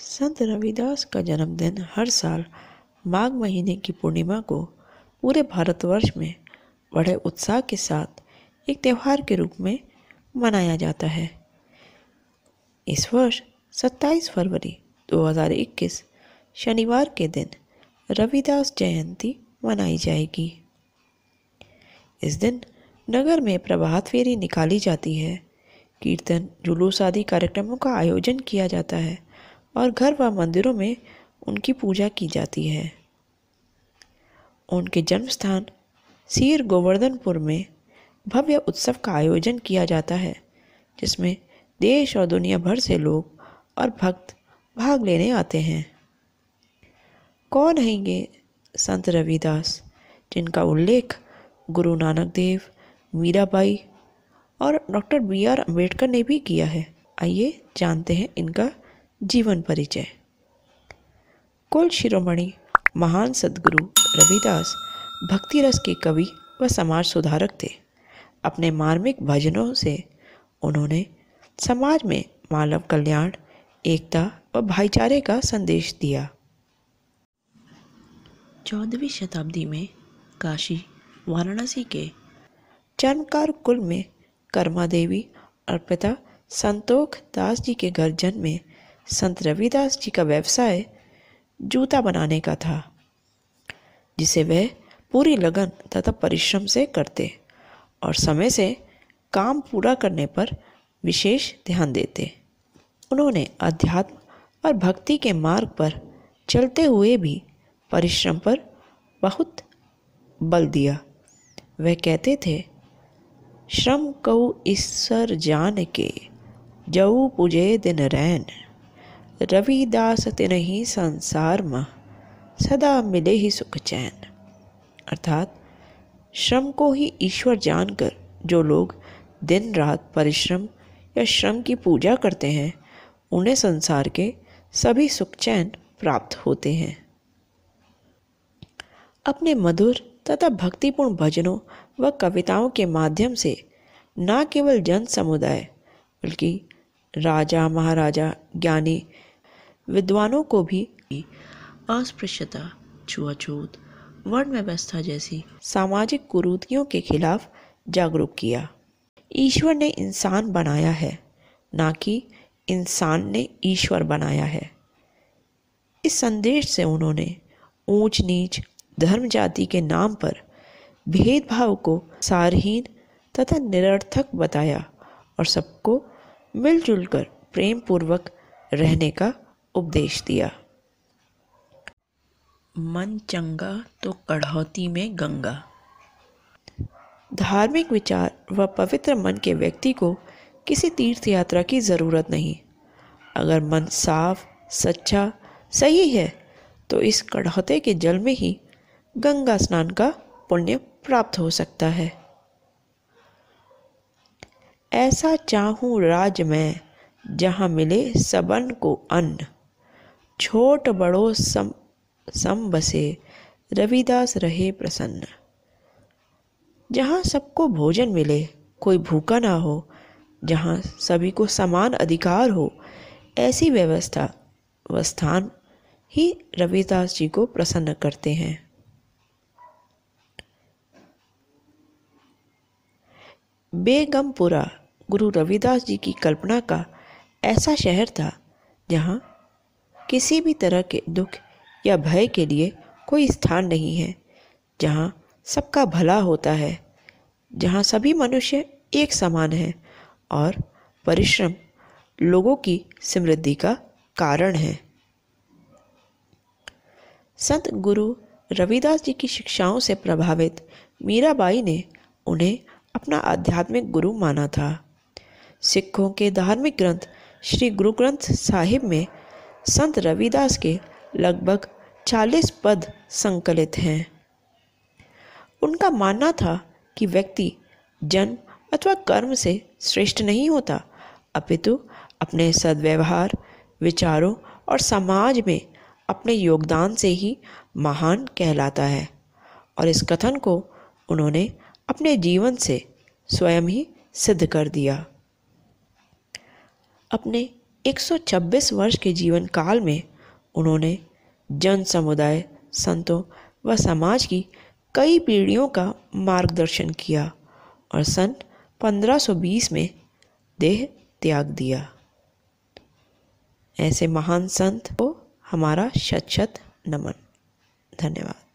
संत रविदास का जन्मदिन हर साल माघ महीने की पूर्णिमा को पूरे भारतवर्ष में बड़े उत्साह के साथ एक त्यौहार के रूप में मनाया जाता है इस वर्ष 27 फरवरी 2021 शनिवार के दिन रविदास जयंती मनाई जाएगी इस दिन नगर में प्रभात फेरी निकाली जाती है कीर्तन जुलूस आदि कार्यक्रमों का आयोजन किया जाता है और घर व मंदिरों में उनकी पूजा की जाती है उनके जन्म स्थान सीर गोवर्धनपुर में भव्य उत्सव का आयोजन किया जाता है जिसमें देश और दुनिया भर से लोग और भक्त भाग लेने आते हैं कौन हैं ये संत रविदास जिनका उल्लेख गुरु नानक देव मीराबाई और डॉक्टर बी आर अम्बेडकर ने भी किया है आइए जानते हैं इनका जीवन परिचय कुल शिरोमणि महान सदगुरु रविदास भक्ति रस के कवि व समाज सुधारक थे अपने मार्मिक भजनों से उन्होंने समाज में मानव कल्याण एकता व भाईचारे का संदेश दिया चौदहवीं शताब्दी में काशी वाराणसी के चर्मकार कुल में कर्मा देवी अर्पिता संतोख दास जी के घर जन्मे संत रविदास जी का व्यवसाय जूता बनाने का था जिसे वह पूरी लगन तथा परिश्रम से करते और समय से काम पूरा करने पर विशेष ध्यान देते उन्होंने अध्यात्म और भक्ति के मार्ग पर चलते हुए भी परिश्रम पर बहुत बल दिया वह कहते थे श्रम कऊ ईश्वर जान के जऊ पूजे दिन रैन रविदास तिन ही संसार मह सदा मिले ही सुख चैन अर्थात श्रम को ही ईश्वर जानकर जो लोग दिन रात परिश्रम या श्रम की पूजा करते हैं उन्हें संसार के सभी सुख चैन प्राप्त होते हैं अपने मधुर तथा भक्तिपूर्ण भजनों व कविताओं के माध्यम से न केवल जन समुदाय बल्कि राजा महाराजा ज्ञानी विद्वानों को भी अस्पृश्यता छुआछूत वर्ण व्यवस्था जैसी सामाजिक कुरूतियों के खिलाफ जागरूक किया ईश्वर ने इंसान बनाया है ना कि इंसान ने ईश्वर बनाया है इस संदेश से उन्होंने ऊंच नीच धर्म जाति के नाम पर भेदभाव को सारहीन तथा निरर्थक बताया और सबको मिलजुल कर प्रेम पूर्वक रहने का उपदेश दिया मन चंगा तो कढ़ौती में गंगा धार्मिक विचार व पवित्र मन के व्यक्ति को किसी तीर्थ यात्रा की ज़रूरत नहीं अगर मन साफ सच्चा सही है तो इस कढ़ौते के जल में ही गंगा स्नान का पुण्य प्राप्त हो सकता है ऐसा चाहूं राज में जहां मिले सबन को अन्न छोट बड़ो सम सम बसे रविदास रहे प्रसन्न जहाँ सबको भोजन मिले कोई भूखा ना हो जहाँ सभी को समान अधिकार हो ऐसी व्यवस्था व स्थान ही रविदास जी को प्रसन्न करते हैं बेगमपुरा गुरु रविदास जी की कल्पना का ऐसा शहर था जहाँ किसी भी तरह के दुख या भय के लिए कोई स्थान नहीं है जहाँ सबका भला होता है जहाँ सभी मनुष्य एक समान हैं और परिश्रम लोगों की समृद्धि का कारण है संत गुरु रविदास जी की शिक्षाओं से प्रभावित मीराबाई ने उन्हें अपना आध्यात्मिक गुरु माना था सिखों के धार्मिक ग्रंथ श्री गुरु ग्रंथ साहिब में संत रविदास के लगभग चालीस पद संकलित हैं उनका मानना था कि व्यक्ति जन्म अथवा कर्म से श्रेष्ठ नहीं होता अपितु अपने सद्व्यवहार विचारों और समाज में अपने योगदान से ही महान कहलाता है और इस कथन को उन्होंने अपने जीवन से स्वयं ही सिद्ध कर दिया अपने 126 वर्ष के जीवन काल में उन्होंने जन समुदाय संतों व समाज की कई पीढ़ियों का मार्गदर्शन किया और सन 1520 में देह त्याग दिया ऐसे महान संत को हमारा शत शत नमन धन्यवाद